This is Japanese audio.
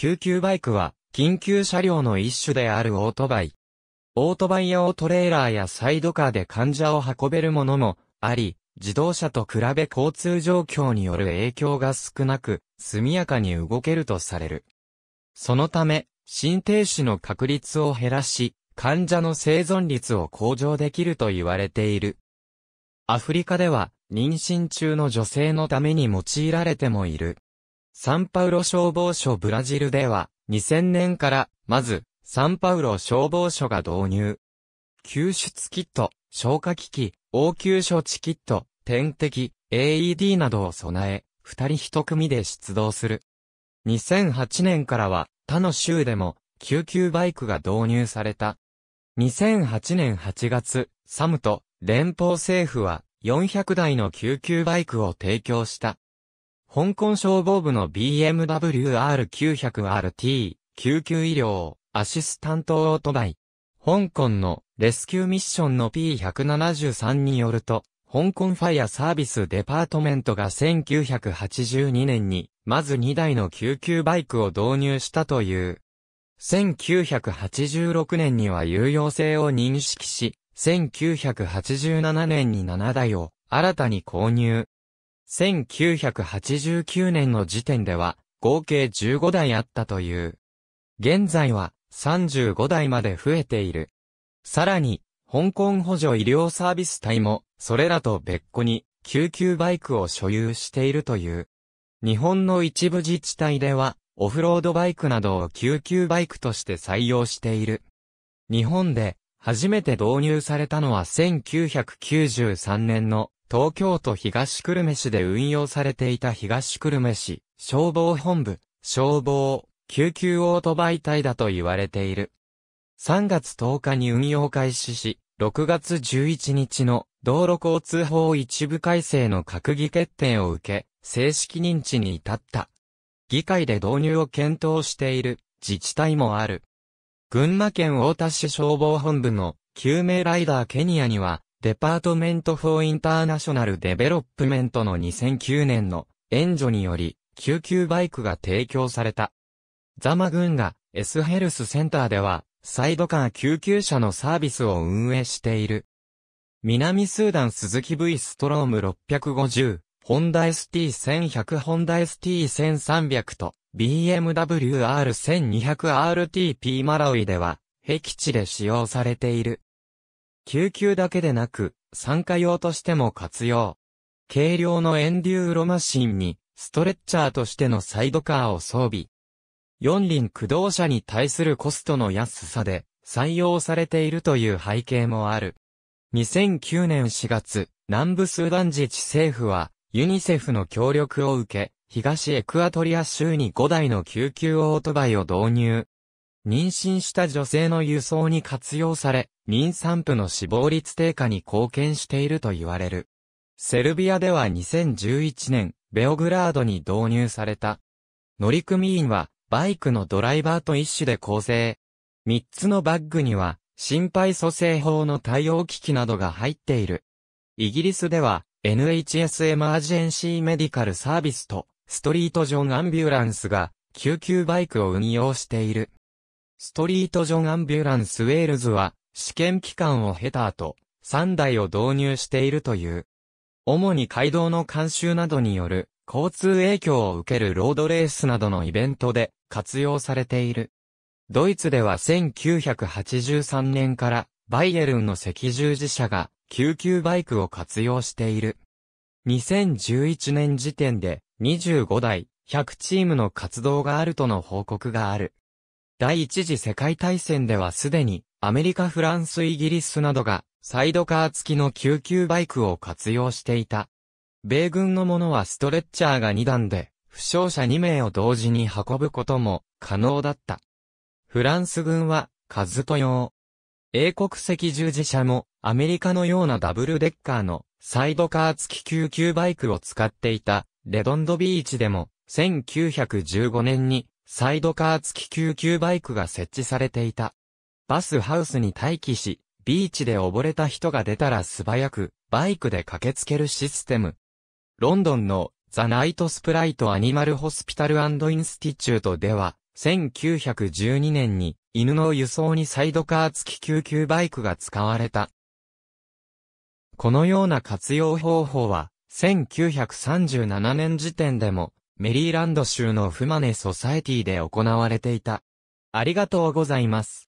救急バイクは、緊急車両の一種であるオートバイ。オートバイ用トレーラーやサイドカーで患者を運べるものもあり、自動車と比べ交通状況による影響が少なく、速やかに動けるとされる。そのため、心停止の確率を減らし、患者の生存率を向上できると言われている。アフリカでは、妊娠中の女性のために用いられてもいる。サンパウロ消防署ブラジルでは、2000年から、まず、サンパウロ消防署が導入。救出キット、消火機器、応急処置キット、点滴、AED などを備え、二人一組で出動する。2008年からは、他の州でも、救急バイクが導入された。2008年8月、サムと連邦政府は400台の救急バイクを提供した。香港消防部の BMWR900RT、救急医療、アシスタントオートバイ。香港のレスキューミッションの P173 によると、香港ファイアサービスデパートメントが1982年に、まず2台の救急バイクを導入したという。1986年には有用性を認識し、1987年に7台を新たに購入。1989年の時点では、合計15台あったという。現在は35台まで増えている。さらに、香港補助医療サービス隊も、それらと別個に、救急バイクを所有しているという。日本の一部自治体では、オフロードバイクなどを救急バイクとして採用している。日本で、初めて導入されたのは1993年の東京都東久留米市で運用されていた東久留米市、消防本部、消防、救急オートバイ隊だと言われている。3月10日に運用開始し、6月11日の道路交通法一部改正の閣議決定を受け、正式認知に至った。議会で導入を検討している自治体もある。群馬県太田市消防本部の救命ライダーケニアには、デパートメント・フォー・インターナショナル・デベロップメントの2009年の援助により、救急バイクが提供された。ザマ軍が S ヘルスセンターでは、サイドカー救急車のサービスを運営している。南スーダン鈴木 V ストローム650、ホンダ ST1100 ホンダ ST1300 と BMW R1200RTP マラウイでは、壁地で使用されている。救急だけでなく、参加用としても活用。軽量のエンデューロマシンに、ストレッチャーとしてのサイドカーを装備。四輪駆動車に対するコストの安さで、採用されているという背景もある。2009年4月、南部スーダン自治政府は、ユニセフの協力を受け、東エクアトリア州に5台の救急オートバイを導入。妊娠した女性の輸送に活用され、妊産婦の死亡率低下に貢献していると言われる。セルビアでは2011年、ベオグラードに導入された。乗組員は、バイクのドライバーと一種で構成。3つのバッグには、心肺蘇生法の対応機器などが入っている。イギリスでは、NHS エマージェンシーメディカルサービスと、ストリートジョンアンビュランスが、救急バイクを運用している。ストリート・ジョン・アンビュランス・ウェールズは、試験期間を経た後、3台を導入しているという。主に街道の監修などによる、交通影響を受けるロードレースなどのイベントで活用されている。ドイツでは1983年から、バイエルンの赤十字社が、救急バイクを活用している。2011年時点で、25台、100チームの活動があるとの報告がある。第一次世界大戦ではすでに、アメリカ、フランス、イギリスなどが、サイドカー付きの救急バイクを活用していた。米軍のものはストレッチャーが2段で、負傷者2名を同時に運ぶことも可能だった。フランス軍は、カズト用。英国赤十字社も、アメリカのようなダブルデッカーのサイドカー付き救急バイクを使っていた、レドンドビーチでも、1915年にサイドカー付き救急バイクが設置されていた。バスハウスに待機し、ビーチで溺れた人が出たら素早く、バイクで駆けつけるシステム。ロンドンのザ・ナイト・スプライト・アニマル・ホスピタル・アンド・インスティチュートでは、1912年に犬の輸送にサイドカー付き救急バイクが使われた。このような活用方法は、1937年時点でもメリーランド州のフマネ・ソサエティで行われていた。ありがとうございます。